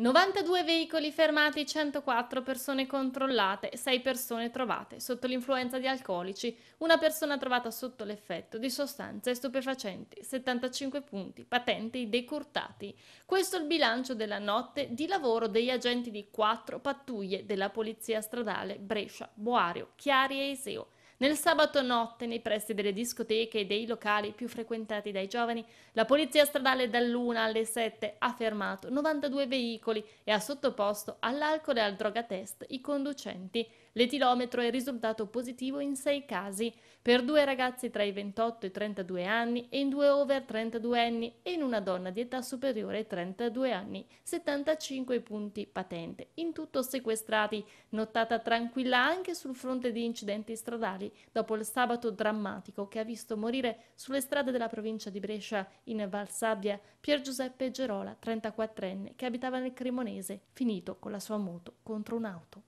92 veicoli fermati, 104 persone controllate, 6 persone trovate sotto l'influenza di alcolici, una persona trovata sotto l'effetto di sostanze stupefacenti, 75 punti, patenti decurtati. Questo è il bilancio della notte di lavoro degli agenti di quattro pattuglie della Polizia Stradale Brescia, Boario, Chiari e Iseo nel sabato notte, nei pressi delle discoteche e dei locali più frequentati dai giovani, la polizia stradale dall'1 alle 7 ha fermato 92 veicoli e ha sottoposto all'alcol e al droga test i conducenti. L'etilometro è risultato positivo in 6 casi, per due ragazzi tra i 28 e i 32 anni e in due over 32 anni e in una donna di età superiore ai 32 anni, 75 punti patente, in tutto sequestrati, nottata tranquilla anche sul fronte di incidenti stradali dopo il sabato drammatico che ha visto morire sulle strade della provincia di Brescia, in Valsabbia, Pier Giuseppe Gerola, 34enne, che abitava nel Cremonese, finito con la sua moto contro un'auto.